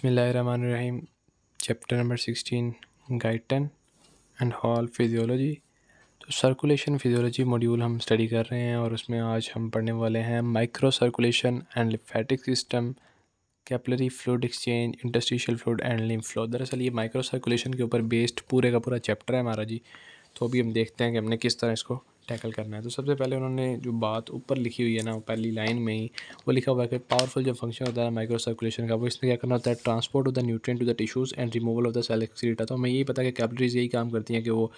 बसमीम chapter number sixteen Guyton and Hall physiology तो circulation physiology module हम study कर रहे हैं और उसमें आज हम पढ़ने वाले हैं micro circulation and lymphatic system capillary fluid exchange interstitial fluid and lymph flow दरअसल ये माइक्रो सर्कुलेशन के ऊपर बेस्ड पूरे का पूरा चैप्टर है हमारा जी तो अभी हम देखते हैं कि हमने किस तरह इसको टैकल करना है तो सबसे पहले उन्होंने जो बात ऊपर लिखी हुई है ना पहली लाइन में ही वो लिखा हुआ है कि पावरफुल जो फंक्शन होता है माइक्रो सर्कुलेशन का वो इसमें क्या करना होता है transport of the nutrient to the tissues and removal of the cell excreta तो हमें यही पता है कि कैपलरीज यही काम करती हैं कि वो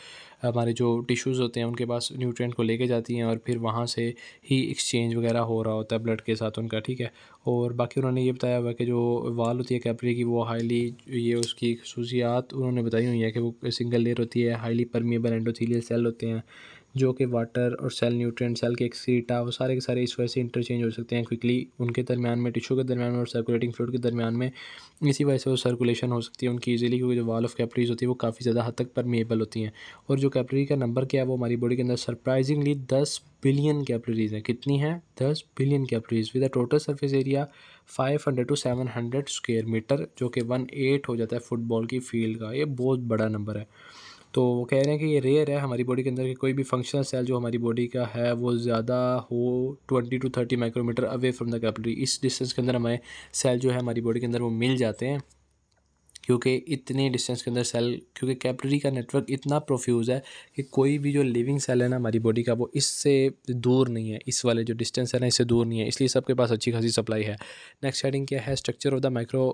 हमारे जो टिश्यूज़ होते हैं उनके पास न्यूट्रिएंट को लेके जाती हैं और फिर वहाँ से ही एक्सचेंज वगैरह हो रहा होता है ब्लड के साथ उनका ठीक है और बाकी उन्होंने ये बताया हुआ कि जो वाल होती है कैपरी की वो हाईली ये उसकी खसूसियात उन्होंने बताई हुई है कि वो सिंगल लेयर होती है हाईली परमीबल एंडोथीलियल सेल होते हैं जो कि वाटर और सेल न्यूट्रिएंट सेल के एक्सीटा वो सारे के सारे इस वजह से इंटरचेंज हो सकते हैं क्विकली उनके दरमियान में टिशू के दरमियान में और सर्कुलेटिंग फ्लूड के दरमियान में इसी वजह से वो सर्कुलेशन हो सकती है उनकी ईजिली क्योंकि जो वाल ऑफ कैपरीज होती है वो काफ़ी ज़्यादा हद तक परमेबल होती हैं और जो कैपरी का नंबर क्या है वो हमारी बॉडी के अंदर सरप्राइजिंगली दस बिलियन कैपरीज हैं कितनी हैं दस billion capillaries with a total surface area five hundred to seven hundred square metre जो कि वन एट हो जाता है फुटबॉल की फील्ड का ये बहुत बड़ा नंबर है तो वो कह रहे हैं कि ये रेयर है हमारी बॉडी के अंदर की कोई भी फंक्शनल सेल जो हमारी बॉडी का है वो ज़्यादा हो twenty to thirty micrometre away from the capillary इस डिस्टेंस के अंदर हमें सेल जो है हमारी बॉडी के अंदर वो मिल जाते हैं क्योंकि इतने डिस्टेंस के अंदर सेल क्योंकि कैपलरी का नेटवर्क इतना प्रोफ्यूज़ है कि कोई भी जो लिविंग सेल है ना हमारी बॉडी का वो इससे दूर नहीं है इस वाले जो डिस्टेंस है ना इससे दूर नहीं है इसलिए सबके पास अच्छी खासी सप्लाई है नेक्स्ट हेडिंग क्या है structure of the micro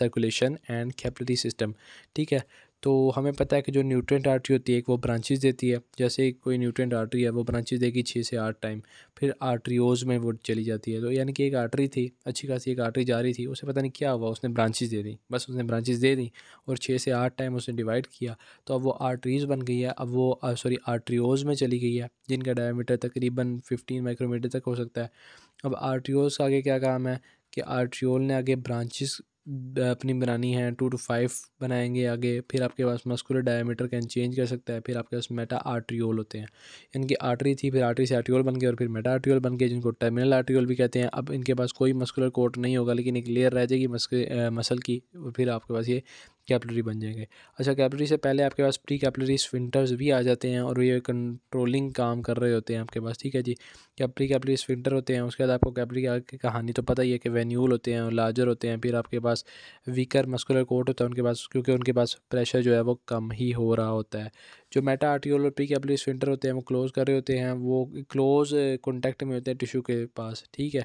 circulation and capillary system ठीक है तो हमें पता है कि जो न्यूट्रेंट आर्टरी होती है एक वो ब्रांचेस देती है जैसे कोई न्यूट्रेंट आर्टरी है वो ब्रांचेस देगी छः से आठ टाइम फिर आर्ट्रियोज में वो चली जाती है तो यानी कि एक आर्टरी थी अच्छी खासी एक आर्टरी जा रही थी उसे पता नहीं क्या हुआ उसने ब्रांचेज दे दी बस उसने ब्रांचेज दे दी और छः से आठ टाइम उसने डिवाइड किया तो अब वो आर्टरीज़ बन गई है अब वो सॉरी आर्ट्रियोज में चली गई है जिनका डायमीटर तकरीबन फिफ्टीन माइक्रोमीटर तक हो सकता है अब आर्ट्रियोज का आगे क्या काम है कि आर्ट्रियोल ने आगे ब्रांचेस अपनी बनानी है टू टू फाइव बनाएंगे आगे फिर आपके पास मस्कुलर डायमीटर कैन चेंज कर सकता है फिर आपके पास मेटा आर्ट्रियोल होते हैं इनकी आर्टरी थी फिर आर्टरी से आर्ट्रियोल बन गए और फिर मेटा आर्ट्रियोल बन गए जिनको टर्मिनल आर्ट्रियोल भी कहते हैं अब इनके पास कोई मस्कुलर कोट नहीं होगा लेकिन एक लेयर रह जाएगी मस्क मसल की और फिर आपके पास ये कैपलरी बन जाएंगे अच्छा कैपलरी से पहले आपके पास प्री कैपलरी स्विंटर्स भी आ जाते हैं और ये कंट्रोलिंग काम कर रहे होते हैं आपके पास ठीक है जी क्या प्री कैपलरी स्विंटर होते हैं उसके बाद आपको कैपलरी की कहानी तो पता ही है कि वेन्यूल होते हैं लार्जर होते हैं फिर आपके पास वीकर मस्कुलर कोट होता है उनके पास क्योंकि उनके पास प्रेशर जो है वो कम ही हो रहा होता है जो मेटा आर्टिकल और प्री कैपलरी स्विंटर होते हैं वो क्लोज़ कर रहे होते हैं वो क्लोज़ कॉन्टैक्ट में होते हैं टिशू के पास ठीक है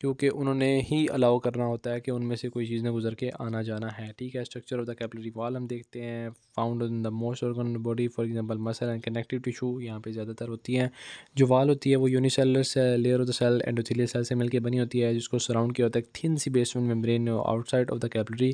क्योंकि उन्होंने ही अलाउ करना होता है कि उनमें से कोई चीज़ ने गुजर के आना जाना है ठीक है structure of the capillary wall हम देखते हैं found in the most organ body for example muscle and connective tissue यहाँ पे ज़्यादातर होती हैं जो वाल होती है वो यूनिसेलर से layer of the cell endothelial cell से मिलकर बनी होती है जिसको सराउंड किया होता है थिन सी basement membrane outside of the capillary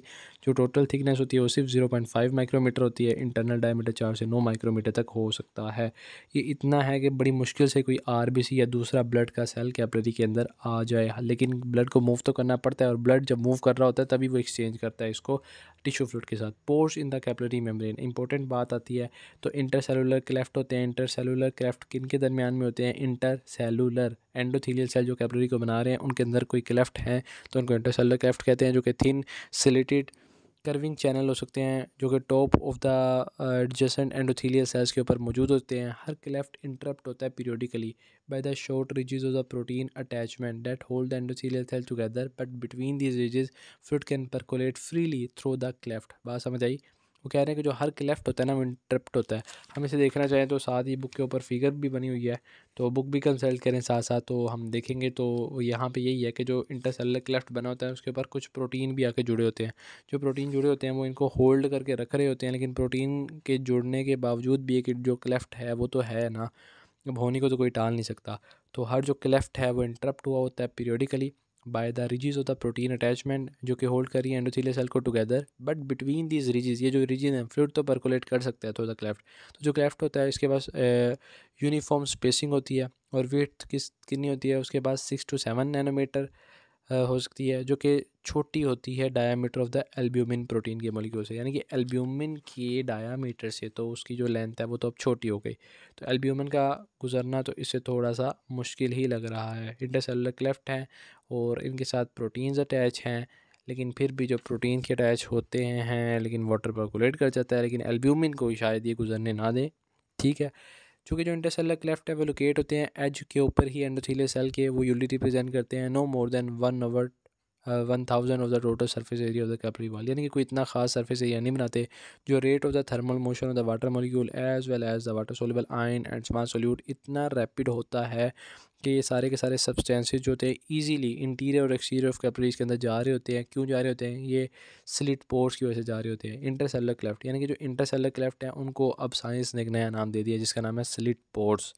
जो टोटल थिकनेस होती है वो सिर्फ जीरो पॉइंट फाइव माइक्रोमीटर होती है इंटरनल डायमीटर चार से नौ माइक्रोमीटर तक हो सकता है ये इतना है कि बड़ी मुश्किल से कोई आर बी या दूसरा ब्लड का सेल कैपलरी के अंदर आ जाए लेकिन ब्लड को मूव तो करना पड़ता है और ब्लड जब मूव कर रहा होता है तभी वो एक्सचेंज करता है इसको टिश्यू फ्लूड के साथ pores in the capillary membrane important बात आती है तो इंटर सेलुलर क्लेफ्ट होते हैं इंटर सेलुलर क्लेफ्ट किन के दरमियान में होते हैं इंटर सेलुलर एंडोथीलियल सेल जो कैपलरी को बना रहे हैं उनके अंदर कोई क्लेफ्ट हैं तो उनको इंटर सेलुलर क्लेफ्ट कहते हैं जो कि थिन सिलेटेड कर्विंग चैनल हो सकते हैं जो कि top of the adjacent endothelial cells के ऊपर मौजूद होते हैं हर क्लेफ्ट इंटरप्ट होता है periodically by the short ridges of the protein attachment that hold the endothelial cell together but between these ridges fluid can percolate freely through the cleft बात समझ आई वो कह रहे हैं कि जो हर क्लेफ्ट होता है ना वो इंटरप्ट होता है हम इसे देखना चाहें तो साथ ही बुक के ऊपर फिगर भी बनी हुई है तो बुक भी कंसल्ट करें साथ साथ तो हम देखेंगे तो यहाँ पे यही है कि जो इंटरसेलर क्लेफ्ट बना होता है उसके ऊपर कुछ प्रोटीन भी आके जुड़े होते हैं जो प्रोटीन जुड़े होते हैं वो इनको होल्ड करके रख रहे होते हैं लेकिन प्रोटीन के जुड़ने के बावजूद भी एक जो क्लेफ्ट है वो तो है ना अब होने को तो कोई टाल नहीं सकता तो हर जो क्लेफ्ट है वो इंटरप्ट हुआ होता है periodically by the ridges of the protein attachment जो कि होल्ड करिए एंडोथीलियल सेल को together but between these ridges ये जो रिजिज हैं फ्लूड तो परकुलेट कर सकते हैं थ्रो द क्लेफ्ट तो जो क्लेफ्ट होता है इसके पास यूनिफॉर्म स्पेसिंग होती है और वेट किस कितनी होती है उसके पास सिक्स टू सेवन नैनोमीटर हो सकती है जो कि छोटी होती है diameter of the albumin protein के मॉलिक्यूल से यानी कि एल्ब्यूमिन के डायामीटर से तो उसकी जो लेंथ है वो तो अब छोटी हो गई तो एल्ब्यूमिन का गुजरना तो इससे थोड़ा सा मुश्किल ही लग रहा है इंटरसेलर क्लेफ्ट हैं और इनके साथ प्रोटीन्स अटैच हैं लेकिन फिर भी जो प्रोटीन के अटैच होते हैं लेकिन वाटर परकुलेट कर जाता है लेकिन एल्ब्यूमिन को शायद ये गुजरने ना दें ठीक है चूँकि जो इंटरसेलर क्लेफ्ट है वो लोकेट होते हैं एज के ऊपर ही एंडोथीलियल सेल के वो यूलिटी प्रेजेंट करते हैं no more than one over one thousand of the total surface area of the capillary wall यानी कि कोई इतना खास सर्फेस एरिया नहीं बनाते जो rate of the thermal motion of the water molecule as well as the water soluble ion and small solute इतना rapid होता है कि ये सारे के सारे सब्सटेंसेज जो होते हैं ईजीली इंटीरियर और एक्सटीरियर ऑफ कैपरीज के अंदर जा रहे होते हैं क्यों जा रहे होते हैं ये स्लिट पोर्स की वजह से जा रहे होते हैं इंटरसेलर क्लेफ्ट यानी कि जो इंटरसेलर क्लेफ्ट है उनको अब साइंस ने एक नया नाम दे दिया जिसका नाम है स्लिट पोर्स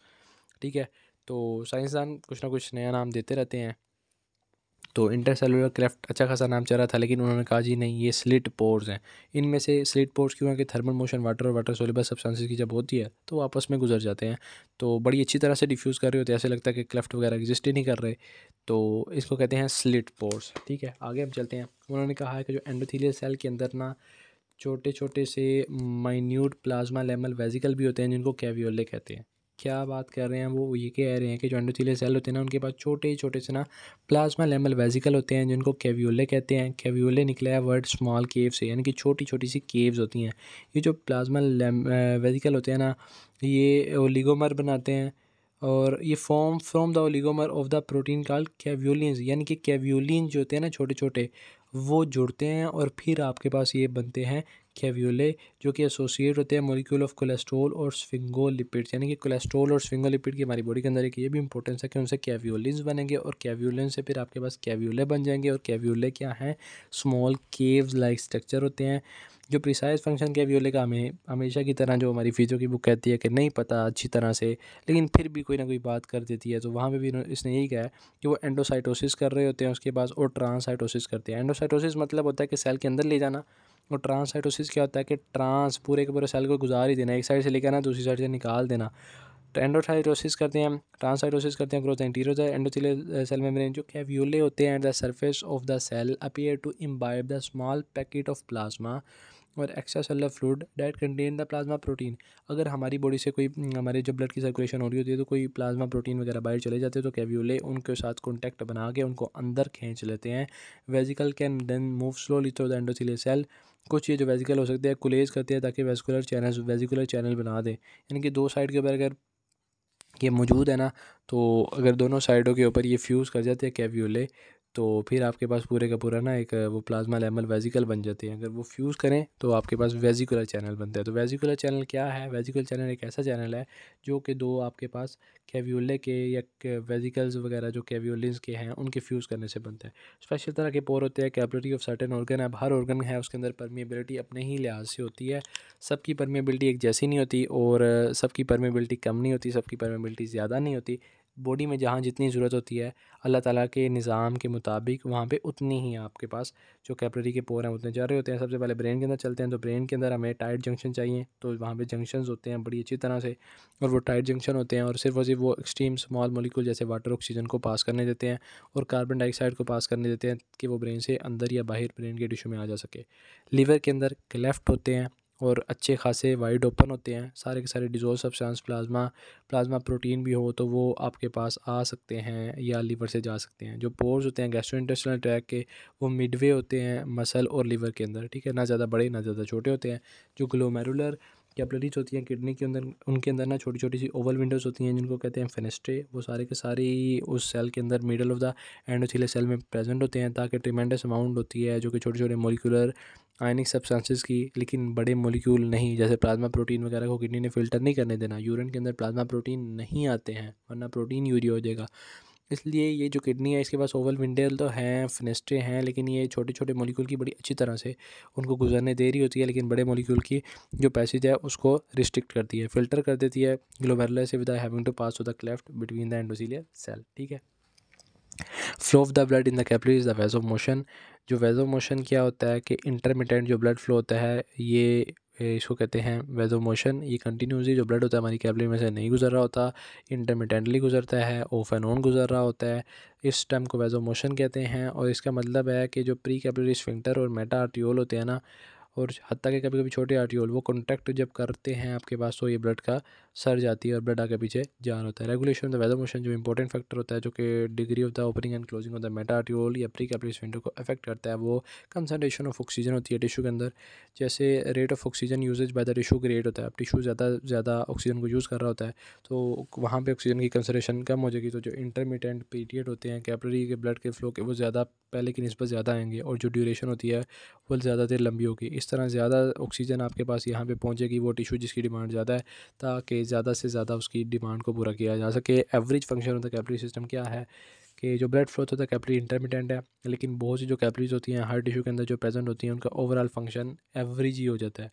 ठीक है तो साइंसदान कुछ ना कुछ नया नाम देते रहते हैं तो इंटरसेलुलर क्रैफ्ट अच्छा खासा नाम चल रहा था लेकिन उन्होंने कहा जी नहीं ये स्लिट पोर्स हैं इनमें से स्लिट पोर्स क्यों है कि थर्मल मोशन वाटर और वाटर सोलिबल सब्सटेंसेस की जब होती है तो आपस में गुजर जाते हैं तो बड़ी अच्छी तरह से डिफ्यूज़ कर रहे होते हैं ऐसे लगता है कि क्लेफ्ट वगैरह एग्जिस्ट ही नहीं कर रहे तो इसको कहते हैं स्लिट पोर्स ठीक है आगे हम चलते हैं उन्होंने कहा है कि जो एंडोथीलियल सेल के अंदर ना छोटे छोटे से माइन्यूट प्लाज्मा लेमल वेजिकल भी होते हैं जिनको कैवियोले कहते हैं क्या बात कर रहे हैं वो ये कह रहे हैं कि जो एंडोथीलियल सेल होते हैं ना उनके पास छोटे छोटे से ना प्लाज्मा लेमल वेजिकल होते हैं जिनको कैव्यूले कहते हैं कैव्यूले निकला है वर्ड स्मॉल केव से यानी कि छोटी छोटी सी केव्स होती हैं ये जो प्लाज्मा वेजिकल होते हैं ना ये ओलिगोमर बनाते हैं और ये form from the oligomer of the protein call caveolins यानी कि कैव्यूलिन जो होते हैं ना छोटे छोटे वो जुड़ते हैं और फिर आपके पास ये बनते हैं कैव्यूले जो कि एसोसिएट होते हैं मोलिक्यूल ऑफ कोलेस्ट्रोल और स्फिंगोलिपिड्स यानी कि कोलेस्ट्रोल और स्फिंगोलिपिड की हमारी बॉडी के अंदर एक ये भी इंपॉर्टेंस है कि उनसे कैव्यूलिन बनेंगे और कैव्यूलिन से फिर आपके पास कैव्यूले बन जाएंगे और कैव्यूले क्या हैं स्मॉल केव्स लाइक स्ट्रक्चर होते हैं जो प्रिसाइज फंक्शन कैव्यूले का हमें हमेशा की तरह जो हमारी फीसों की बुक कहती है कि नहीं पता अच्छी तरह से लेकिन फिर भी कोई ना कोई बात कर देती है तो वहाँ पे भी इसने यही कहा है कि वो एंडोसाइटोसिस कर रहे होते हैं उसके बाद और ट्रांसाइटोसिस करते हैं एंडोसाइटोसिस मतलब होता है कि सेल के अंदर ले जाना और ट्रांसाइटोसिस क्या होता है कि ट्रांस पूरे के पूरे सेल को गुजार ही देना एक साइड से लेकर आना दूसरी साइड से निकाल देना एंडोथाइटोसिस तो करते हैं ट्रांसाइटोसिस करते हैं ग्रोथ इंटीरियर द सेल मेम्ब्रेन जो कैव्यूले होते हैं at the surface of the cell appear to imbibe the small packet of plasma और extra cellular fluid that contain the plasma protein अगर हमारी बॉडी से कोई हम्म, हमारे जब ब्लड की सर्कुलेशन हो रही होती है तो कोई प्लाज्मा प्रोटीन वगैरह बाहर चले जाते हैं तो कैव्यूले उनके साथ कॉन्टैक्ट बना के उनको अंदर खींच लेते हैं vesicle can then move slowly through the endothelial cell कुछ ये जो वेजिकल हो सकते हैं कुलेज करते हैं ताकि वेस्कुलर चैनल वेजिकुलर चैनल बना दें यानी कि दो साइड के ऊपर अगर ये मौजूद है ना तो अगर दोनों साइडों के ऊपर ये फ्यूज़ कर जाते हैं कैव्यूले तो फिर आपके पास पूरे का पूरा ना एक वो प्लाज्मा लेमल वेजिकल बन जाती है अगर वो फ्यूज़ करें तो आपके पास वेजिकुलर चैनल बनता है तो वेजिकुलर चैनल क्या है वेजिकुलर चैनल एक ऐसा चैनल है जो कि दो आपके पास कैव्यूले के या वेजिकल्स वगैरह जो कैव्यूलिन्स के हैं उनके फ्यूज़ करने से बनता है स्पेशल तरह के पोर होते हैं कैबिलिटी ऑफ सर्टन ऑर्गन अब हर ऑर्गन है उसके अंदर परमिबिलिटी अपने ही लिहाज से होती है सबकी परमेबिलिटी एक जैसी नहीं होती और सबकी परमेबिलिटी कम नहीं होती सबकी परमेबिलिटी ज़्यादा नहीं होती बॉडी में जहाँ जितनी ज़रूरत होती है अल्लाह ताला के निज़ाम के मुताबिक वहाँ पे उतनी ही आपके पास जो कैपलरी के पोर हैं उतने जा रहे होते हैं सबसे पहले ब्रेन के अंदर चलते हैं तो ब्रेन के अंदर हमें टाइट जंक्शन चाहिए तो वहाँ पे जंक्शंस होते हैं बड़ी अच्छी तरह से और वो टाइट जंक्शन होते हैं और सिर्फ और सिर्फ वो एक्सट्रीम स्मॉल मोलिकूल जैसे वाटर ऑक्सीजन को पास करने देते हैं और कार्बन डाइऑक्साइड को पास करने देते हैं कि वो ब्रेन से अंदर या बाहर ब्रेन के टिशू में आ जा सके लीवर के अंदर क्लेफ्ट होते हैं और अच्छे खासे वाइड ओपन होते हैं सारे के सारे dissolve substance plasma plasma protein भी हो तो वो आपके पास आ सकते हैं या लीवर से जा सकते हैं जो पोर्स होते हैं गैस्ट्रो गैस्ट्रोइंटेस्टिनल ट्रैक के वो मिडवे होते हैं मसल और लीवर के अंदर ठीक है ना ज़्यादा बड़े ना ज़्यादा छोटे होते हैं जो ग्लोमेरुलर कैपलरीज होती हैं किडनी के अंदर उनके अंदर ना छोटी छोटी सी ओवल विंडोज़ होती हैं जिनको कहते हैं फेनेस्ट्रे वो सारे के सारे ही उस सेल के अंदर middle of the endothelial cell में प्रेजेंट होते हैं ताकि ट्रिमेंडस अमाउंट होती है जो कि छोटे छोटे मोलिकुलर आयनिक सब्सटेंसेस की लेकिन बड़े मोलिक्यूल नहीं जैसे प्लाज्मा प्रोटीन वगैरह को किडनी ने फिल्टर नहीं करने देना यूरिन के अंदर प्लाज्मा प्रोटीन नहीं आते हैं वरना प्रोटीन यूरिया हो जाएगा इसलिए ये जो किडनी है इसके पास ओवल विंडेल तो हैं फिनेस्ट्रे हैं लेकिन ये छोटे छोटे मोलिक्यूल की बड़ी अच्छी तरह से उनको गुजरने दे रही होती है लेकिन बड़े मोलिक्यूल की जो पैसेज है उसको रिस्ट्रिक्ट करती है फिल्टर कर देती है ग्लोबेरुलर से विदाई having to pass to the cleft between the endothelial cell ठीक है flow of the blood in the capillary is the vaso of motion जो वेज ऑफ मोशन क्या होता है कि इंटरमीडियट जो ब्लड फ्लो होता है ये इसको कहते हैं वेजो मोशन ये कंटिन्यूसली जो ब्लड होता है हमारी कैपलरी में से नहीं गुजर रहा होता इंटरमीडेंटली गुजरता है ऑन गुजर रहा होता है इस टाइम को वेजो मोशन कहते हैं और इसका मतलब है कि जो प्री कैपलरी स्फिंटर और मेटा आर्टियोल होते हैं ना और हती कि कभी कभी छोटे आर्ट्यूल वो कॉन्टैक्ट जब करते हैं आपके पास तो ये ब्लड का सर जाती है और ब्लड आगे पीछे जा रहा होता है रेगुलेशन ऑफ द वेदर मोशन जो इंपॉर्टेंट फैक्टर होता है जो कि degree of the opening and closing of the meta arteriole या प्री कैपिलरीज विंडो को अफेक्ट करता है वो कंसनट्रेशन ऑफ ऑक्सीजन होती है टिशू के अंदर जैसे rate of oxygen usage by the tissue great होता है अब टिशू ज़्यादा ज़्यादा ऑक्सीजन को यूज़ कर रहा होता है तो वहाँ पर ऑक्सीजन की कंसनट्रेशन कम हो जाएगी तो जो इंटरमीडियंट पीरियड होते हैं कैपलरी के ब्लड के फ्लो के वो ज़्यादा पहले की नस्बत ज़्यादा आएंगे और जो ड्यूरेशन होती है वो ज़्यादा देर लंबी होगी इस तरह ज़्यादा ऑक्सीजन आपके पास यहाँ पे पहुँचेगी वो टिश्यू जिसकी डिमांड ज़्यादा है ताकि ज़्यादा से ज़्यादा उसकी डिमांड को पूरा किया जा सके average function of the capillary system क्या है कि जो ब्लड फ्लो होता है कैपरी इंटरमीडियंट है लेकिन बहुत सी जो कैपरीज होती हैं हर टिशू के अंदर जो प्रेजेंट होती हैं उनका ओवरऑल फंक्शन एवरेज ही हो जाता है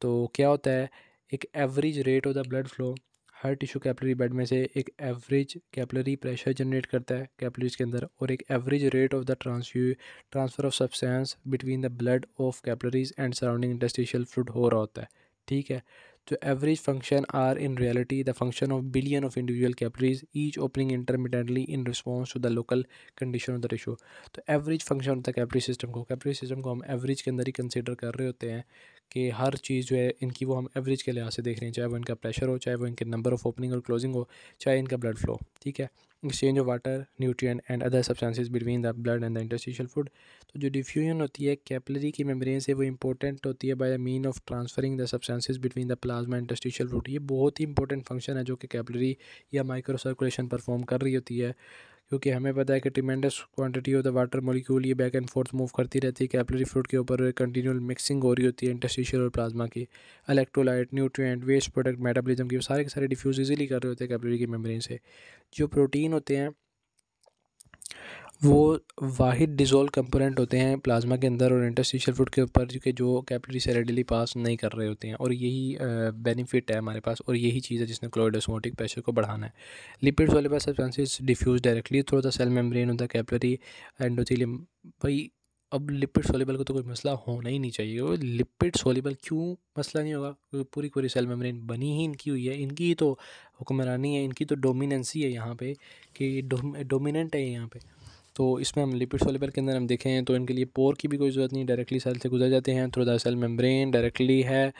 तो क्या होता है एक average rate of the blood flow हर टिश्यू कैपलरी बेड में से एक एवरेज कैपलरी प्रेशर जनरेट करता है कैपलरीज के अंदर और एक average rate of the transfu transfer of substance between the blood of capillaries and surrounding interstitial fluid हो रहा होता है ठीक है तो average function are in reality the function of billion of individual capillaries each opening intermittently in response to the local condition of the ratio तो average function of the capillary system को capillary system को हम average के अंदर ही consider कर रहे होते हैं कि हर चीज़ जो है इनकी वो हम एवरेज के लिहाज से देख रहे हैं चाहे वो इनका प्रेशर हो चाहे वो इनके नंबर ऑफ ओपनिंग और क्लोजिंग हो चाहे इनका ब्लड फ्लो ठीक है exchange of water nutrient and other substances between the blood and the interstitial fluid तो जो डिफ्यूजन होती है कैपलरी की मेम्ब्रेन से वो इंपॉर्टेंट होती है by the mean of transferring the substances between the plasma and fluid ये बहुत ही इंपॉर्टेंट फंक्शन है जो कि कैपलरी या माइक्रो सर्कुलेशन परफॉर्म कर रही होती है क्योंकि हमें पता है कि tremendous quantity of the water molecule ये बैक एंड फोर्थ मूव करती रहती है कैपलरी फ्रूट के ऊपर कंटिन्यूल मिक्सिंग हो रही होती है इंटस्टिशियल और प्लाज्मा की electrolyte nutrient waste product metabolism की सारे के सारे डिफ्यूज इजीली कर रहे होते हैं कैपलरी की मेम्ब्रेन से जो प्रोटीन होते हैं वो वाहिद डिज़ोल्व कंपोनेंट होते हैं प्लाज्मा के अंदर और इंटरस्टिशियल फूड के ऊपर के जो कैपिलरी सेरेडली पास नहीं कर रहे होते हैं और यही बेनिफिट है हमारे पास और यही चीज़ है जिसने क्लोरिडोसमोटिक प्रेशर को बढ़ाना है लिपिड्स वाले पास substances diffuse directly through the cell membrane of the capillary endothelium भाई अब लिपिड सोलेबल को तो कोई मसला होना ही नहीं चाहिए वो लिपिड सोलेबल क्यों मसला नहीं होगा क्योंकि पूरी पूरी सेल मेम्ब्रेन बनी ही इनकी हुई है इनकी ही तो हुक्मरानी है इनकी तो डोमिनेंसी है यहाँ पे कि डोमिनेंट है यहाँ पे तो इसमें हम लिपिड सोलिबल के अंदर हम देखें तो इनके लिए पोर की भी कोई ज़रूरत नहीं डायरेक्टली सेल से गुजर जाते हैं through the cell membrane directly है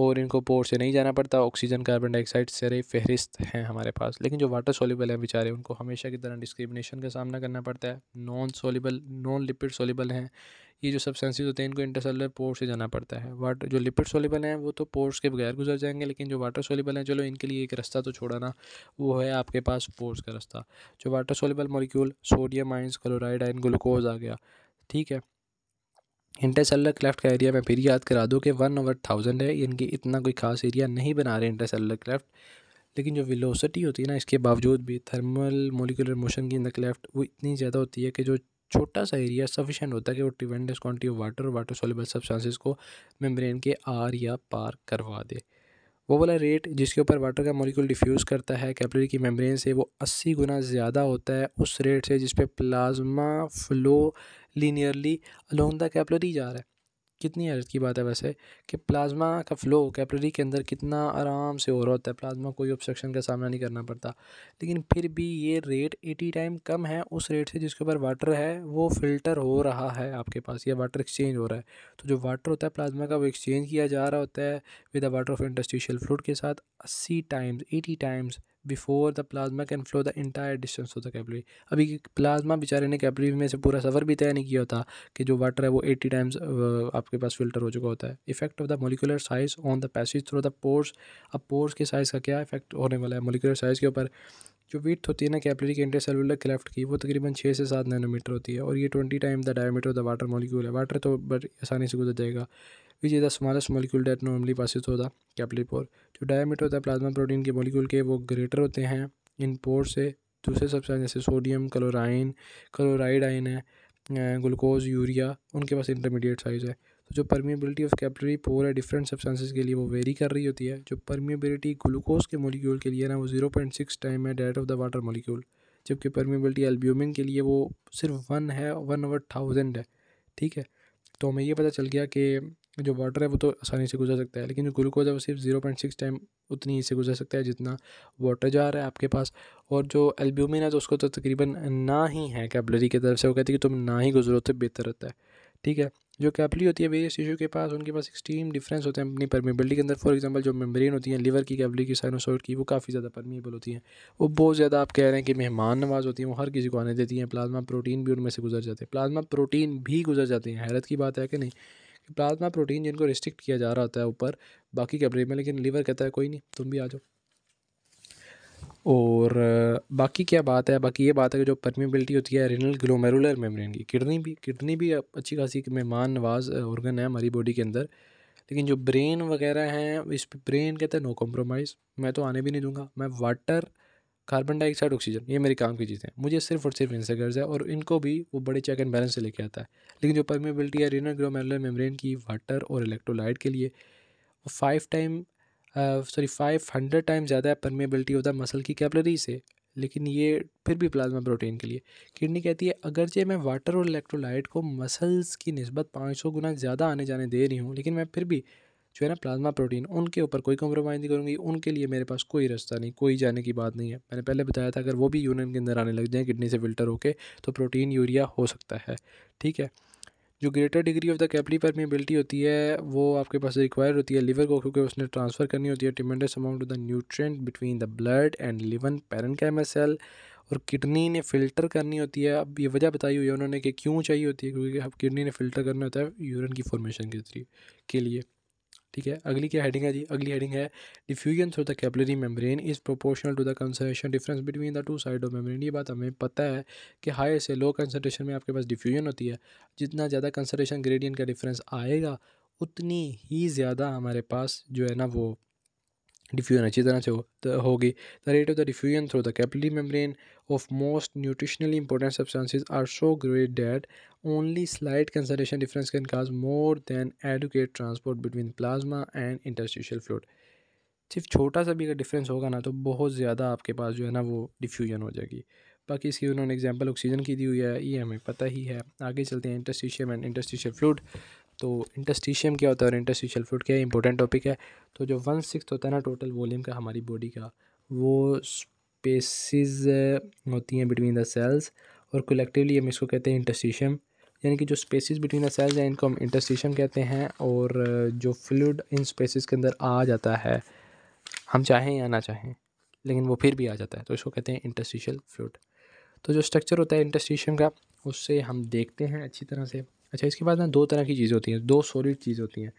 और इनको पोर से नहीं जाना पड़ता ऑक्सीजन कार्बन डाइऑक्साइड से फहरिस्त हैं हमारे पास लेकिन जो वाटर सोलिबल है बेचारे उनको हमेशा की तरह डिस्क्रिमिनेशन का सामना करना पड़ता है non soluble non lipid soluble हैं ये जो सब्सटेंसेज होते हैं इनको इंटरसेलर पोर्स से जाना पड़ता है वाटर जो लिपिड सोलेबल हैं वो तो पोर्स के बगैर गुजर जाएंगे लेकिन जो वाटर सोलेबल हैं चलो इनके लिए एक रास्ता तो छोड़ाना वो है आपके पास पोर्स का रास्ता जो water soluble molecule sodium ions chloride ion glucose आ गया ठीक है इंटरसेलर क्लेफ्ट का एरिया मैं फिर याद करा दूँ कि वन ओवर थाउजेंड है इनकी इतना कोई खास एरिया नहीं बना रहे इंटरसेलर क्लेफ्ट लेकिन जो विलोसिटी होती है ना इसके बावजूद भी थर्मल मोलिकुलर मोशन की इन द क्लेफ्ट वो इतनी ज़्यादा होती है कि जो छोटा सा एरिया सफिशेंट होता है कि वो ट्रिवेंडस क्वान्टी ऑफ वाटर और वाटर सोलेबल सब्सटेंसेस को मेम्ब्रेन के आर या पार करवा दे वो वाला रेट जिसके ऊपर वाटर का मॉलिक्यूल डिफ्यूज़ करता है कैपिलरी की मेम्ब्रेन से वो अस्सी गुना ज़्यादा होता है उस रेट से जिस plasma flow linearly along the capillary जा रहा है कितनी हैरत की बात है वैसे कि प्लाज्मा का फ़्लो कैपलरी के अंदर कितना आराम से हो रहा होता है प्लाज्मा कोई ऑब्स्ट्रक्शन का सामना नहीं करना पड़ता लेकिन फिर भी ये रेट एटी टाइम कम है उस रेट से जिसके ऊपर वाटर है वो फ़िल्टर हो रहा है आपके पास या वाटर एक्सचेंज हो रहा है तो जो वाटर होता है प्लाज्मा का वो एक्सचेंज किया जा रहा होता है with the water of interstitial fluid के साथ अस्सी times eighty times before the plasma can flow the entire distance of the capillary अभी प्लाज्मा बेचारे ने कैपलरी में से पूरा सफ़र भी तय नहीं किया होता कि जो वाटर है वो एट्टी टाइम्स आपके पास फिल्टर हो चुका होता है effect of the molecular size on the passage through the pores अब पोर्स के साइज़ का क्या इफेक्ट होने वाला है मोलिकुलर साइज़ के ऊपर जो विथ होती है ना कैपलरी के इंटर सेलुलर क्लेफ्ट की वो तकरीबन छः से सात नैनोमीटर होती है और ये twenty time the diameter of the water molecule है वाटर तो बड़ी आसानी से गुजर जाएगा which is the smallest molecule that normally passes through the capillary pore जो डायमीटर होता है प्लाज्मा प्रोटीन के molecule के वो ग्रेटर होते हैं इन पोर से दूसरे सबसे जैसे सोडियम क्लोराइन क्लोराइड आयन है ग्लूकोज यूरिया उनके पास इंटरमीडिएट साइज़ है तो जो परमिबिलिटी ऑफ कैपलरी पोर है डिफरेंट सब्सटेंसेस के लिए वो वेरी कर रही होती है जो परमिबिलिटी ग्लूकोज के मोलिक्यूल के लिए ना वो जीरो पॉइंट सिक्स टाइम है that of the water molecule जबकि परमिबिलिटी एल्ब्यूमिन के लिए वो सिर्फ वन है वन ओवर थाउजेंड है ठीक है तो हमें ये पता चल गया कि जो वाटर है वो तो आसानी से गुजर सकता है लेकिन जो ग्लूकोज है वो सिर्फ जीरो पॉइंट सिक्स टाइम उतनी ही से गुजर सकता है जितना वाटर जा रहा है आपके पास और जो एल्ब्यूमिन है तो उसको तो तकरीबन ना ही है कैबलरी की तरफ से वो कहती है कि तुम ना ही गुजरो तो बेहतर रहता है ठीक है जो कैपली होती है वेरियस टिश्यू के पास उनके पास एक्सट्रीम डिफरेंस होते हैं अपनी परमेबिलिटी के अंदर फॉर एग्जाम्पल जो मेम्ब्रेन होती है लीवर की कैपली की साइनोसोइड की वो काफ़ी ज़्यादा परमेबल होती हैं वो बहुत ज़्यादा आप कह रहे हैं कि मेहमान नवाज होती हैं वो हर किसी को आने देती हैं प्लाज्मा प्रोटीन भी उनमें से गुजर जाते हैं प्लाज्मा प्रोटीन भी गुजर जाते हैं हैरत की बात है कि नहीं प्लाज्मा प्रोटीन जिनको रिस्ट्रिक्ट किया जा रहा होता है ऊपर बाकी कैबरे में लेकिन लीवर कहता है कोई नहीं तुम भी आ जाओ और बाकी क्या बात है बाकी ये बात है कि जो परमेबिलिटी होती है रिनल ग्लोमेरुलर मेम्ब्रेन की किडनी भी किडनी भी अच्छी खासी मेहमान नवाज ऑर्गन है हमारी बॉडी के अंदर लेकिन जो ब्रेन वगैरह हैं इस ब्रेन कहते हैं नो कॉम्प्रोमाइज़ मैं तो आने भी नहीं दूंगा मैं वाटर कार्बन डाइऑक्साइड ऑक्सीजन ये मेरे काम की चीज़ें हैं मुझे सिर्फ और सिर्फ इनसे गर्ज है और इनको भी वो बड़े चेक एंड बैलेंस से लेके आता है लेकिन जो परमेबिलिटी है रिनर ग्रोमेलर मेम्ब्रेन की वाटर और इलेक्ट्रोलाइट के लिए five time sorry five hundred time ज़्यादा है परमेबिलिटी होता है मसल की कैपलरी से लेकिन ये फिर भी प्लाज्मा प्रोटीन के लिए किडनी कहती है अगरचे मैं वाटर और इलेक्ट्रोलाइट को मसल्स की नस्बत सौ गुना ज़्यादा आने जाने दे रही हूँ लेकिन मैं फिर भी जो है ना प्लाज्मा प्रोटीन उनके ऊपर कोई कॉम्प्रोमाइज़ नहीं करूँगी उनके लिए मेरे पास कोई रास्ता नहीं कोई जाने की बात नहीं है मैंने पहले बताया था अगर वो भी यूनियन के अंदर आने लग जाए किडनी से फिल्टर होकर तो प्रोटीन यूरिया हो सकता है ठीक है जो greater degree of the capillary permeability होती है वो आपके पास रिक्वायर होती है लिवर को क्योंकि उसने ट्रांसफ़र करनी होती है tremendous amount of the nutrient between the blood and liver parenchyma cell और किडनी ने फ़िल्टर करनी होती है अब ये वजह बताई हुई है उन्होंने कि क्यों चाहिए होती है क्योंकि अब किडनी ने फ़िल्टर करना होता है यूरन की फॉर्मेशन के जरिए के लिए ठीक है अगली क्या हेडिंग है जी अगली हेडिंग है diffusion through the capillary membrane is proportional to the concentration difference between the two side of membrane ये बात हमें पता है कि हाई से लो कंसनट्रेशन में आपके पास डिफ्यूजन होती है जितना ज़्यादा कंसनट्रेशन ग्रेडियंट का डिफरेंस आएगा उतनी ही ज़्यादा हमारे पास जो है ना वो डिफ्यूजन अच्छी तरह से होगी the rate of the diffusion through the capillary membrane of most nutritionally important substances are so great that only slight concentration difference can cause more than adequate transport between plasma and interstitial fluid सिर्फ छोटा सा भी अगर difference होगा ना तो बहुत ज़्यादा आपके पास जो है ना वो डिफ्यूजन हो जाएगी बाकी इसकी उन्होंने एग्जाम्पल ऑक्सीजन की दी हुई है ये हमें पता ही है आगे चलते हैं इंटरस्टिशियम एंड इंटरस्टिशियल फ्लूड तो इंटस्टिशियम क्या होता है और इंटस्टिशियल फ्लूड क्या है इंपॉर्टेंट टॉपिक है तो जो वन सिक्स होता है ना टोटल वॉल्यूम का हमारी बॉडी का वो स्पेसिस होती हैं बिटवीन द सेल्स और कलेक्टिवली हम इसको कहते हैं इंटस्टिशियम यानी कि जो स्पेसिस बिटवीन द सेल्स हैं इनको हम इंटस्टिशियम कहते हैं और जो फ्लूड इन स्पेसिस के अंदर आ जाता है हम चाहें या ना चाहें लेकिन वो फिर भी आ जाता है तो इसको कहते हैं इंटस्टिशियल फ्लूड तो जो स्ट्रक्चर होता है इंटस्टिशियम का उससे हम देखते हैं अच्छी तरह से अच्छा इसके बाद ना दो तरह की चीज़ें होती हैं दो सॉलिड चीज़ होती हैं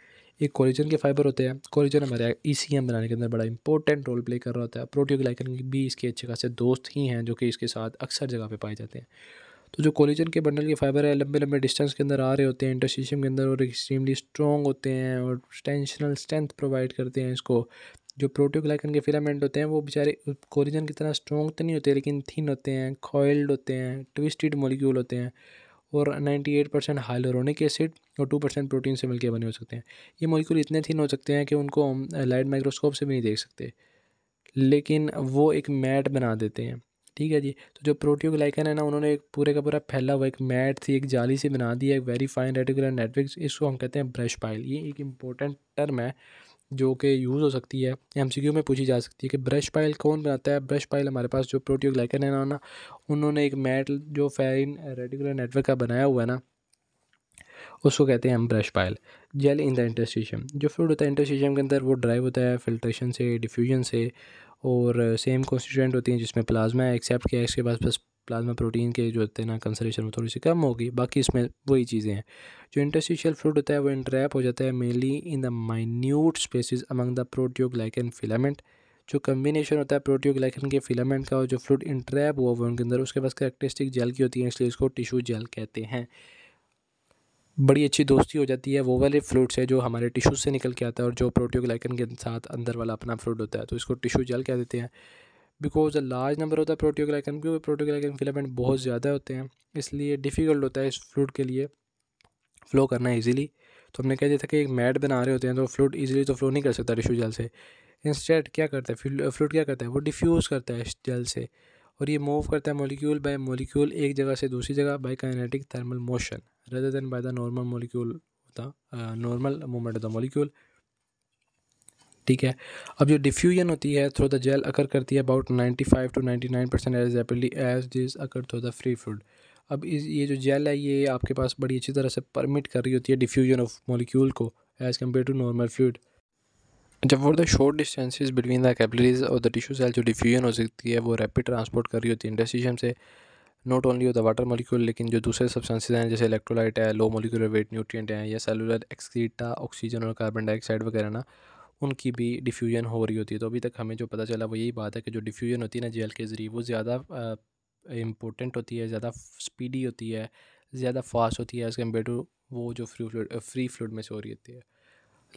एक कोलिजन के फाइबर होते हैं कोलिजन हमारे ई सी एम बनाने के अंदर बड़ा इंपॉर्टेंट रोल प्ले कर रहा होता है प्रोटियोग्लाइकन भी इसके अच्छे खासे दोस्त ही हैं जो कि इसके साथ अक्सर जगह पर पाए जाते हैं तो जो कोलिजन के बंडल के फाइबर है लंबे लंबे डिस्टेंस के अंदर आ रहे होते हैं इंटरशीशम के अंदर और एक्सट्रीमली स्ट्रॉन्ग होते हैं और टेंशनल स्ट्रेंथ प्रोवाइड करते हैं इसको जो प्रोटोग्लाइकन के फिलामेंट होते हैं वो बेचारे कोरिजन की तरह स्ट्रॉन्ग तो नहीं होते लेकिन थिन होते हैं कॉयल्ड होते हैं ट्विस्टेड मॉलिक्यूल होते हैं और 98 परसेंट हाइलोरोनिक एसिड और 2 परसेंट प्रोटीन से मिलकर बने हो सकते हैं ये मॉलिक्यूल इतने थिन हो सकते हैं कि उनको हम लाइट माइक्रोस्कोप से भी नहीं देख सकते लेकिन वो एक मैट बना देते हैं ठीक है जी तो जो प्रोटियोग्लाइकन है ना उन्होंने एक पूरे का पूरा फैला हुआ एक मैट थी एक जाली सी बना दी है एक वेरी फाइन रेटिकुलर नेटवर्क इसको हम कहते हैं ब्रश पाइल ये एक इम्पोर्टेंट टर्म है जो कि यूज़ हो सकती है एम सी क्यू में पूछी जा सकती है कि ब्रश पाइल कौन बनाता है ब्रश पाइल हमारे पास जो प्रोटियोग्लाइकन है ना उन्होंने एक मैट जो फेरिन रेडिकुलर नेटवर्क का बनाया हुआ है ना उसको कहते हैं हम brush pile gel in the interstitium जो फ्लूड होता है इंटरस्टिशियम के अंदर वो ड्राइव होता है फिल्ट्रेशन से डिफ्यूजन से और सेम कॉन्स्टिटेंट होती हैं जिसमें प्लाज्मा है एक्सेप्ट किया इसके बाद बस प्लाज्मा प्रोटीन के जो होते हैं ना कंसरेशन में थोड़ी सी कम होगी बाकी इसमें वही चीज़ें हैं जो इंटरस्टिशियल फ्लूड होता है वो इंट्रैप हो जाता है mainly in the minute spaces among the proteoglycan filament जो कम्बिनेशन होता है प्रोटियोग्लाइकन के फिलामेंट का और जो फ्लूड इंट्रैप हुआ हुआ है उनके अंदर उसके पास करेक्टरिस्टिक जेल की होती है इसलिए इसको टिशू जेल कहते हैं बड़ी अच्छी दोस्ती हो जाती है वो वाले फ्लूड्स है जो हमारे टिशू से निकल के आता है और जो प्रोटियोग्लाइकन के साथ अंदर वाला अपना फ्लूड होता है तो इसको टिशू जेल कह देते हैं बिकॉज अ लार्ज नंबर होता है प्रोटियोग्लाइकन क्योंकि प्रोटियोग्लाइकन फिलामेंट बहुत ज़्यादा होते हैं इसलिए डिफ़िकल्ट होता है इस फ्लूड के लिए फ्लो करना ईजिली तो हमने कह दिया था कि एक मैट बना रहे होते हैं तो फ्लूड ईजिली तो फ्लो नहीं कर सकता टिशू जल से इंस्टेट क्या करता है फ्लूड क्या करता है वो डिफ्यूज़ करता है जल से और ये मूव करता है मोलिक्यूल बाय मोलिक्यूल एक जगह से दूसरी जगह by kinetic thermal motion rather than by the normal molecule the normal movement of the molecule ठीक है अब जो डिफ्यूजन होती है थ्रो द जेल अकर करती है about 95 to 99 percent as rapidly as this occur through the free fluid अब इस ये जो जेल है ये आपके पास बड़ी अच्छी तरह से परमिट कर रही होती है डिफ्यूजन ऑफ मोलिक्यूल को as compare to normal fluid जब for the short distances between the capillaries और द टिश्यू सेल जो डिफ्यूजन हो सकती है वो रैपिड ट्रांसपोर्ट कर रही होती है इंडस्ट्रीजम से not only of the water molecule लेकिन जो दूसरे सब्सटेंसेज हैं जैसे इलेक्ट्रोलाइट है लो मोलिकुलर वेट न्यूट्रिएंट हैं या सेलुलर एक्सक्रीटा ऑक्सीजन और कार्बन डाइऑक्साइड वगैरह ना उनकी भी डिफ्यूजन हो रही होती है तो अभी तक हमें जो पता चला वो यही बात है कि जो डिफ्यूजन होती है ना जेल के ज़रिए वो ज़्यादा इम्पोर्टेंट होती है ज़्यादा स्पीडी होती है ज़्यादा फास्ट होती है एज़ कम्पेयर टू वो जो फ्री फ्लूड फ्री फ्लूड में से हो रही होती है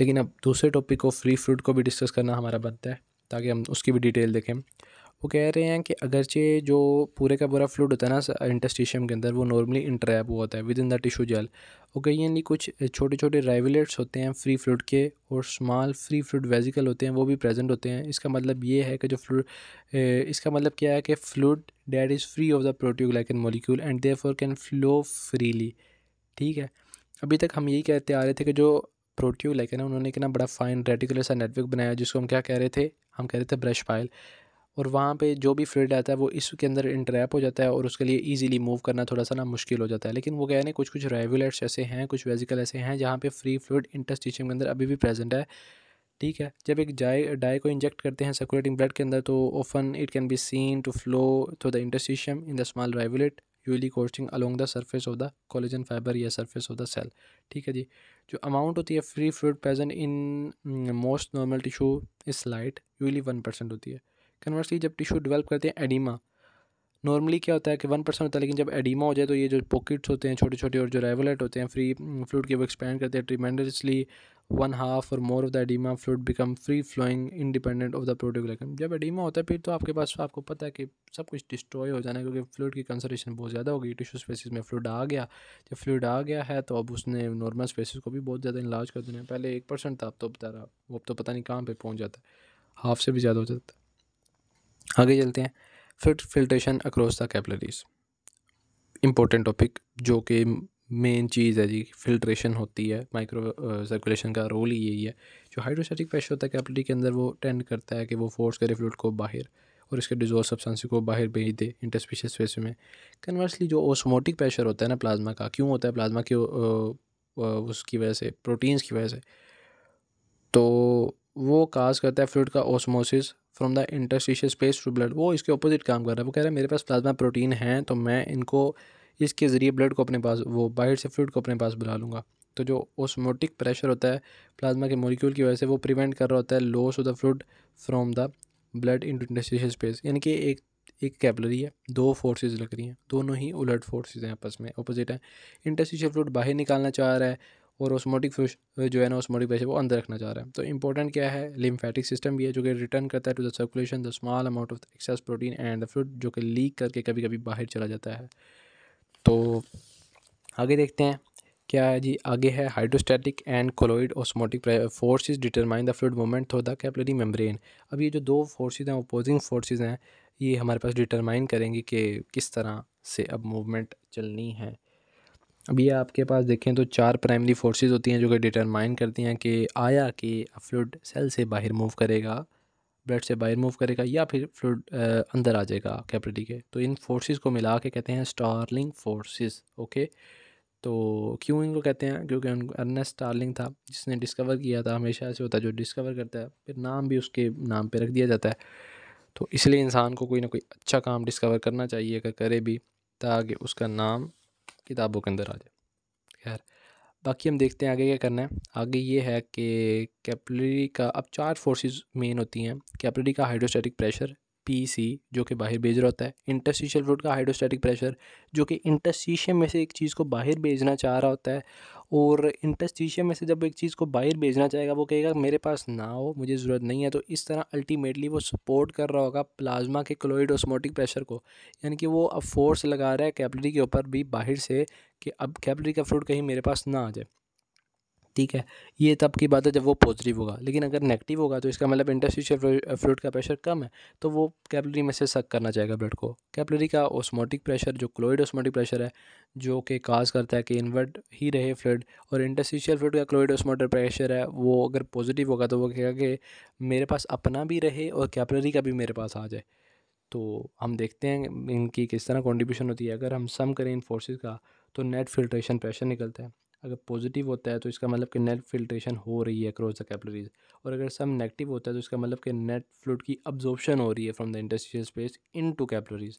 लेकिन अब दूसरे टॉपिक को फ्री फ्लूड को भी डिस्कस करना हमारा बनता है ताकि हम उसकी भी डिटेल देखें वो कह रहे हैं कि अगरचे जो पूरे का पूरा फ्लूड होता है ना इंटस्टिशियम के अंदर वो नॉर्मली इंट्रैप हुआ होता है within the tissue gel वो कहीं कुछ छोटे छोटे राइवलेट्स होते हैं फ्री फ्लूड के और स्मॉल फ्री फ्लूड वेजिकल होते हैं वो भी प्रेजेंट होते हैं इसका मतलब ये है कि जो फ्लूड इसका मतलब क्या है कि fluid that is free of the protein molecule and they can flow freely ठीक है अभी तक हम यही कहते आ रहे थे कि जो प्रोटियोग्लाइकन है उन्होंने कितना बड़ा फाइन रेटिकुलर सा नेटवर्क बनाया जिसको हम क्या कह रहे थे हम कह रहे थे ब्रश पाइल और वहाँ पे जो भी फ्रेड आता है वो इसके अंदर इंट्रैप हो जाता है और उसके लिए इजीली मूव करना थोड़ा सा ना मुश्किल हो जाता है लेकिन वो कह रहे हैं कुछ कुछ रेवलेट्स ऐसे हैं कुछ वेजिकल ऐसे हैं जहाँ पे फ्री फ्लूड इंटरस्टिशियम के अंदर अभी भी प्रेजेंट है ठीक है जब एक डाई डाई को इंजेक्ट करते हैं सर्कुलेटिंग ब्लड के अंदर तो often it can be seen to flow through the interstitium in the small rivulet usually coursing along the surface of the collagen fibre या सर्फेस ऑफ द सेल ठीक है जी जो अमाउंट होती है free fluid present in most normal tissue is slight usually one percent होती है conversely जब टिश्यू डेवलप करते हैं एडिमा नॉर्मली क्या होता है कि वन परसेंट होता है लेकिन जब एडिमा हो जाए तो ये जो पॉकेट्स होते हैं छोटे छोटे और जो रेवलेट होते हैं फ्री फ्लूड mm, के वो एक्सपेंड करते हैं ट्रीमेंडसली वन हाफ और more of the oedema fluid become free flowing independent of the proteoglycan जब एडीमा होता है फिर तो आपके पास आपको पता है कि सब कुछ डिस्ट्रॉय हो जाना है क्योंकि फ्लूड की कंसनट्रेशन बहुत ज़्यादा होगी टिश्यू स्पेसिस में फ्लूड आ गया जब फ्लूड आ गया है तो अब उसने नॉर्मल स्पेसिस को भी बहुत ज़्यादा इलाज कर देना है पहले एक परसेंट था अब तो बता रहा वो अब तो पता नहीं कहाँ पर पहुँच जाता है हाफ से भी ज़्यादा हो जाता है आगे चलते हैं फिर filtration across the capillaries important topic जो कि मेन चीज़ है जी फिल्ट्रेशन होती है माइक्रो सर्कुलेशन uh, का रोल ही यही है जो हाइड्रोस्टैटिक प्रेशर होता है कैपलरी के अंदर वो टेंड करता है कि वो फोर्स करे फ्लूड को बाहर और इसके डिजोल्व सब्सटेंस को बाहर भेज दे इंटरस्पीशियस स्पेस में कन्वर्सली जो ओसमोटिक प्रेशर होता है ना प्लाज्मा का क्यों होता है प्लाज्मा के uh, uh, उसकी वजह से प्रोटीन्स की वजह से तो वो काज करता है फ्लूड का osmosis from the interstitial space to blood वो इसके अपोजिट काम कर रहा है वो कह रहा है मेरे पास प्लाज्मा प्रोटीन है तो मैं इनको इसके ज़रिए ब्लड को अपने पास वो बाहर से फ्लूड को अपने पास बुला लूँगा तो जो ओसमोटिक प्रेशर होता है प्लाज्मा के मोलिक्यूल की वजह से वो प्रिवेंट कर रहा होता है loss of the fluid from the blood into interstitial space यानी कि एक एक कैपलरी है दो फोर्सेस लग रही हैं दोनों ही उलट फोर्सेस हैं आपस में अपोजिट हैं इंटरस्टिशियल फ्लूड बाहर निकालना चाह रहा है और ऑस्मोटिक जो है ना ऑस्मोटिक प्रेशर वो अंदर रखना चाह रहा है तो इंपॉर्टेंट क्या है लिम्फेटिक सिस्टम भी है जो कि रिटर्न करता है to the circulation the small amount of excess protein and the fluid जो कि लीक करके कभी कभी बाहर चला जाता है तो आगे देखते हैं क्या है जी आगे है hydrostatic and colloid osmotic forces determine the fluid movement through the capillary membrane अब ये जो दो फोर्सेज हैं अपोजिंग फोर्सेज हैं ये हमारे पास डिटरमाइन करेंगे कि किस तरह से अब मूवमेंट चलनी है अब ये आपके पास देखें तो चार प्राइमरी फोर्सेस होती हैं जो कि डिटरमाइन करती हैं कि आया कि फ्लूड सेल से बाहर मूव करेगा ब्लड से बाहर मूव करेगा या फिर फ्लूड अंदर आ जाएगा कैपिटी के तो इन फोर्सेस को मिला के कहते हैं स्टारलिंग फोर्सेस ओके तो क्यों इनको कहते हैं क्योंकि अर्नेस्ट स्टारलिंग था जिसने डिस्कवर किया था हमेशा ऐसे होता है जो डिस्कवर करता है फिर नाम भी उसके नाम पर रख दिया जाता है तो इसलिए इंसान को कोई ना कोई अच्छा काम डिस्कवर करना चाहिए अगर करे भी ताकि उसका नाम किताबों के अंदर आ जाए खैर बाकी हम देखते हैं आगे क्या करना है आगे ये है कि कैपलरी का अब चार फोर्सेस मेन होती हैं कैपलरी का हाइड्रोस्टैटिक प्रेशर पी सी जो कि बाहर भेज रहा होता है इंटरसीशियल फ्लूड का हाइड्रोस्टैटिक प्रेशर जो कि इंटरसीशियम में से एक चीज़ को बाहर भेजना चाह रहा होता है और इंटरसीशियम में से जब एक चीज़ को बाहर भेजना चाहेगा वो कहेगा मेरे पास ना हो मुझे ज़रूरत नहीं है तो इस तरह अल्टीमेटली वो सपोर्ट कर रहा होगा प्लाज्मा के क्लोइड ऑस्मोटिक प्रेशर को यानी कि वो अब फोर्स लगा रहा है कैपलरी के ऊपर भी बाहर से कि अब कैपलरी का फ्लूड कहीं मेरे पास ना आ जाए ठीक है ये तब की बात है जब वो पॉजिटिव होगा लेकिन अगर नेगेटिव होगा तो इसका मतलब इंटरस्टिशियल फ्लूड का प्रेशर कम है तो वो कैपलरी में से सक करना चाहेगा ब्लड को कैपलरी का ओस्मोटिक प्रेशर जो क्लोइड ओस्मोटिक प्रेशर है जो कि काज करता है कि इन्वर्ट ही रहे फ्लड और इंटरस्टिशियल फ्लूड का क्लोइड ओस्मोटिक प्रेशर है वो अगर पॉजिटिव होगा तो वो कहेगा कि मेरे पास अपना भी रहे और कैपलरी का भी मेरे पास आ जाए तो हम देखते हैं इनकी किस तरह कॉन्ट्रीब्यूशन होती है अगर हम सम करें इन फोर्सेज का तो नेट फिल्ट्रेशन प्रेशर निकलता है अगर पॉजिटिव होता है तो इसका मतलब कि नेट फिल्ट्रेशन हो रही है अक्रॉस द कैपलरीज और अगर सम नेगेटिव होता है तो इसका मतलब कि नेट फ्लूड की अब्जॉर्प्शन हो रही है from the interstitial space into capillaries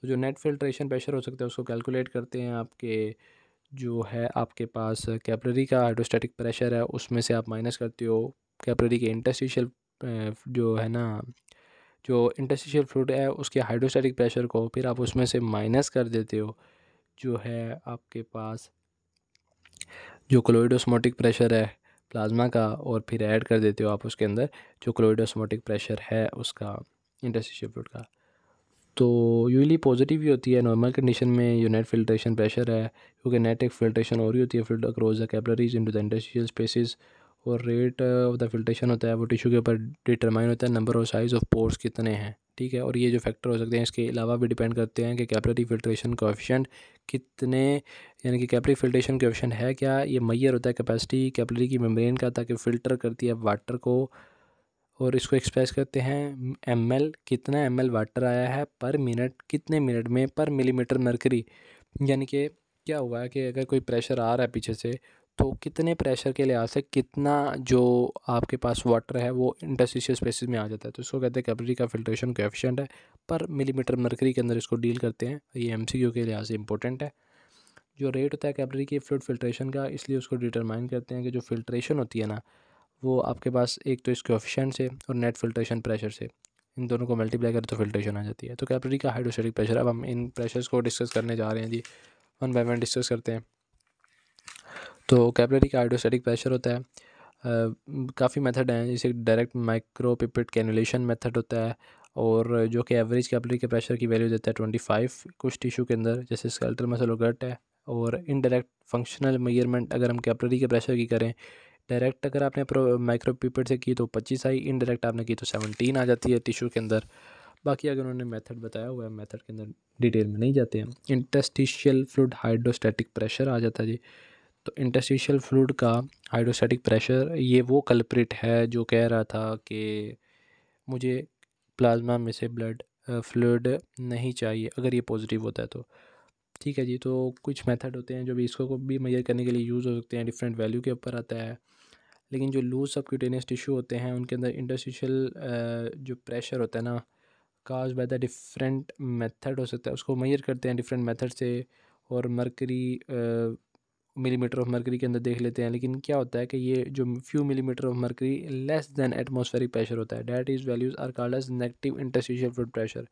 तो जो नेट फिल्ट्रेशन प्रेशर हो सकता है उसको कैलकुलेट करते हैं आपके जो है आपके पास कैपलरी का हाइड्रोस्टैटिक प्रेशर है उसमें से आप माइनस करते हो कैपलरी के इंटरस्टिशियल जो है ना जो इंटरस्टिशियल फ्लूड है उसके हाइड्रोस्टैटिक प्रेशर को फिर आप उसमें से माइनस कर देते हो जो है आपके पास जो क्लोइड ऑस्मोटिक प्रेशर है प्लाज्मा का और फिर ऐड कर देते हो आप उसके अंदर जो क्लोइड ऑस्मोटिक प्रेशर है उसका इंटरस्टिशियल फ्लूड का तो यूजली पॉजिटिव ही होती है नॉर्मल कंडीशन में जो नेट फिल्ट्रेशन प्रेशर है क्योंकि नेट एक फिल्ट्रेशन हो रही होती है filter across the capillaries to the interstitial spaces और रेट ऑफ द फिल्ट्रेशन होता है वो टिश्यू के ऊपर डिटरमाइन होता है नंबर और साइज़ ऑफ पोर्स कितने हैं ठीक है और ये जो फैक्टर हो सकते हैं इसके अलावा भी डिपेंड करते हैं कि कैपलरी फिल्ट्रेशन कोफिशेंट कितने यानी कि कैपलरी फिल्ट्रेशन कोफिशेंट है क्या ये मैयर होता है कैपेसिटी कैपलरी की मेम्ब्रेन का ताकि फ़िल्टर करती है वाटर को और इसको एक्सप्रेस करते हैं एम कितना एम वाटर आया है पर मिनट कितने मिनट में पर मिलीमीटर मरकरी यानी कि क्या हुआ है कि अगर कोई प्रेशर आ रहा है पीछे से तो कितने प्रेशर के लिहाज से कितना जो आपके पास वाटर है वो इंटरसिशियल स्पेसिस में आ जाता है तो इसको कहते हैं कैपरी का फिल्ट्रेशन कोफिशेंट है पर मिलीमीटर मरकरी के अंदर इसको डील करते हैं ये एम के लिहाज से इंपॉर्टेंट है जो रेट होता है कैपरी की फ्लूड फिल्ट्रेशन का इसलिए उसको डिटरमाइन करते हैं कि जो फिल्ट्रेशन होती है ना वो आपके पास एक तो इसके ऑफिशेंट से और नेट फिल्ट्रेशन प्रेशर से इन दोनों को मल्टीप्लाई करें तो फिल्ट्रेशन आ जाती है तो कैपरी का हाइड्रोस्टेटिक प्रेशर अब हम इन प्रेशर्स को डिस्कस करने जा रहे हैं जी वन बाई वन डिस्कस करते हैं तो कैपलरी का प्रेशर होता है काफ़ी मेथड हैं जैसे direct micropipette cannulation method होता है और जो कि एवरेज कैपलरी के प्रेशर की वैल्यू देता है ट्वेंटी फाइव कुछ टिश्यू के अंदर जैसे स्कल्टर मसल और गट है और इनडायरेक्ट फंक्शनल मेजरमेंट अगर हम कैपलरी के प्रेशर की करें डायरेक्ट अगर आपने माइक्रो पिपिट से की तो पच्चीस आई इनडायरेक्ट आपने की तो सेवनटीन आ जाती है टिशू के अंदर बाकी अगर उन्होंने मेथड बताया हुआ है मेथड के अंदर डिटेल में नहीं जाते हैं इंटस्टिशियल फ्लूड हाइड्रोस्टैटिक प्रेशर आ जाता है जी तो इंटरस्टिशियल फ्लूड का हाइड्रोस्टैटिक प्रेशर ये वो कल्प्रिट है जो कह रहा था कि मुझे प्लाज्मा में से ब्लड फ्लूड नहीं चाहिए अगर ये पॉजिटिव होता है तो ठीक है जी तो कुछ मेथड होते हैं जो भी इसको को भी मैयर करने के लिए यूज़ हो सकते हैं डिफरेंट वैल्यू के ऊपर आता है लेकिन जो लूज सबक्यूटेनियस टिश्यू होते हैं उनके अंदर इंटस्टिशल जो प्रेशर होता है ना cause by the different method हो सकता है उसको मैयर करते हैं डिफरेंट मेथड से और मरकरी मिलीमीटर ऑफ मरकरी के अंदर देख लेते हैं लेकिन क्या होता है कि ये जो few millimetre of mercury less than atmospheric pressure होता है that is values are called as negative interstitial fluid pressure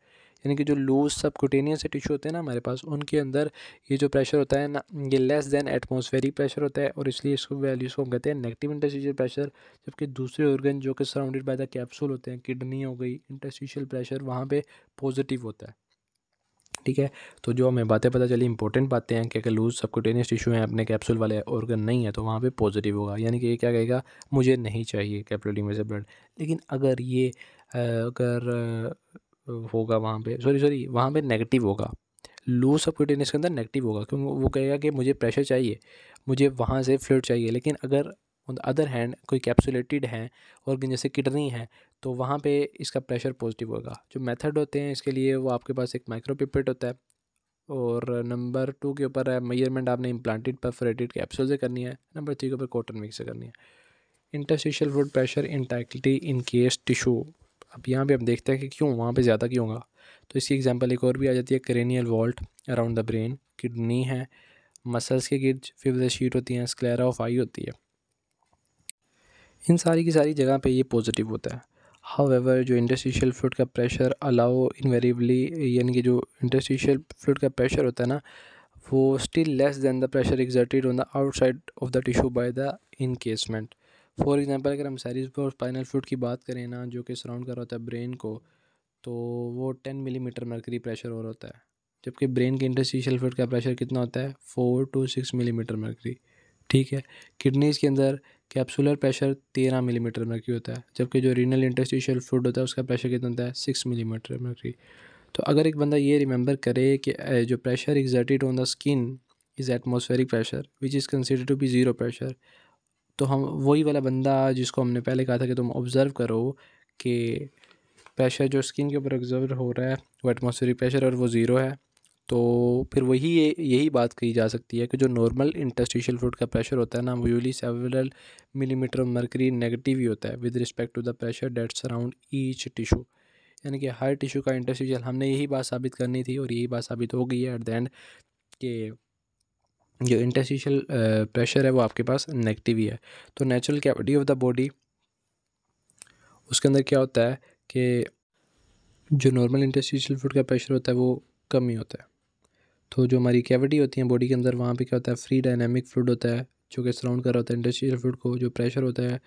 यानी कि जो लूज से टिश्यू होते हैं ना हमारे पास उनके अंदर ये जो प्रेशर होता है ना ये लेस दैन एटमॉस्फेरिक प्रेशर होता है और इसलिए इसको वैल्यूज़ को हम कहते हैं नेगेटिव इंटरस्टिशियल प्रेशर जबकि दूसरे ऑर्गन जो कि सराउंडेड बाय द कैप्सूल होते हैं किडनी हो गई इंटरस्टिशियल प्रेशर वहाँ पर पॉजिटिव होता है ठीक है तो जो हमें बातें पता चली इंपॉर्टेंट बातें हैं कि अगर लूज सबकोटेनियस टिश्यू है अपने कैप्सूल वाले ऑर्गन नहीं है तो वहाँ पे पॉजिटिव होगा यानी कि ये क्या कहेगा मुझे नहीं चाहिए कैपिलरी में से ब्लड लेकिन अगर ये अगर होगा वहाँ पे सॉरी सॉरी वहाँ पे नेगेटिव होगा लूज सबकोटेनियस के अंदर नेगेटिव होगा क्योंकि वो कहेगा कि मुझे प्रेशर चाहिए मुझे वहाँ से फ्लड चाहिए लेकिन अगर ऑन द अदर हैंड कोई कैप्सुलेटेड हैं और जैसे किडनी है तो वहाँ पे इसका प्रेशर पॉजिटिव होगा जो मेथड होते हैं इसके लिए वो आपके पास एक माइक्रो पिपेट होता है और नंबर टू के ऊपर है मेजरमेंट आपने इम्प्लांटेड परफोरेटेड कैप्सूल से करनी है नंबर थ्री के ऊपर कॉटन मिक्स से करनी है interstitial fluid pressure in tightly encased tissue अब यहाँ पे हम देखते हैं कि क्यों वहाँ पे ज़्यादा क्यों होगा तो इसकी एग्जांपल एक और भी आ जाती है cranial vault around the brain kidney है मसल्स के गिर्ज फिफ्थ शीट होती हैं स्क्लेरा ऑफ आई होती है इन सारी की सारी जगह पे ये पॉजिटिव होता है हाउएवर जो इंडस्ट्रीशियल फ्लूड का प्रेशर अलाउ इनवेरिबली यानी कि जो इंडस्ट्रीशियल फ्लूड का प्रेशर होता है ना वो still less than the pressure exerted on the outside of the tissue by the encasement for example अगर हम सैरिज और स्पाइनल फ्लूड की बात करें ना जो कि सराउंड कर रहा होता है ब्रेन को तो वो टेन मिलीमीटर मरकरी प्रेशर हो रहा होता है जबकि ब्रेन के इंडस्ट्रीशियल फ्लूड का प्रेशर कितना होता है four to six millimetre mercury ठीक है किडनीज़ के अंदर कैप्सुलर प्रेशर तेरह मिलीमीटर मर्क्यूरी होता है जबकि जो रीनल इंटरस्टिशियल फ्लूड होता है उसका प्रेशर कितना होता है सिक्स मिलीमीटर मर्क्यूरी तो अगर एक बंदा ये रिमेंबर करे कि जो pressure exerted on the skin is atmospheric pressure which is consider to be zero pressure तो हम वही वाला बंदा जिसको हमने पहले कहा था कि तुम ऑब्ज़र्व करो कि प्रेशर जो स्किन के ऊपर ऑब्ज़र्व हो रहा है वो एटमोसफेरिक प्रेशर और वो ज़ीरो है तो फिर वही यही बात कही जा सकती है कि जो नॉर्मल इंटस्टिशियल फ्लूड का प्रेशर होता है ना वो usually several millimetre mercury negative ही होता है with respect to the pressure that surround each tissue यानी कि हर टिशू का इंटस्टिशियल हमने यही बात साबित करनी थी और यही बात साबित हो गई है एट द एंड कि जो इंटस्टिशियल प्रेशर है वो आपके पास नेगेटिव ही है तो natural cavity of the body उसके अंदर क्या होता है कि जो नॉर्मल इंटस्टिशियल फ्लूड का प्रेशर होता है वो कम ही होता है तो जो हमारी कैविटी होती है बॉडी के अंदर वहाँ पे क्या होता है फ्री डायनेमिक फ्लूड होता है जो कि सराउंड कर रहा होता है इंडस्ट्रियल फ्लूड को जो प्रेशर होता है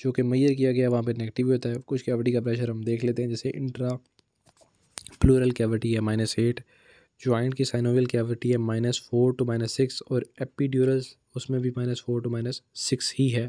जो कि मैयर किया गया वहाँ पे नेगेटिव होता है कुछ कैविटी का प्रेशर हम देख लेते हैं जैसे इंट्रा प्लूरल कैविटी है माइनस एट ज्वाइंट की साइनोवियल कैविटी है minus four to minus six और एपीड्यूरल उसमें भी minus four to minus six ही है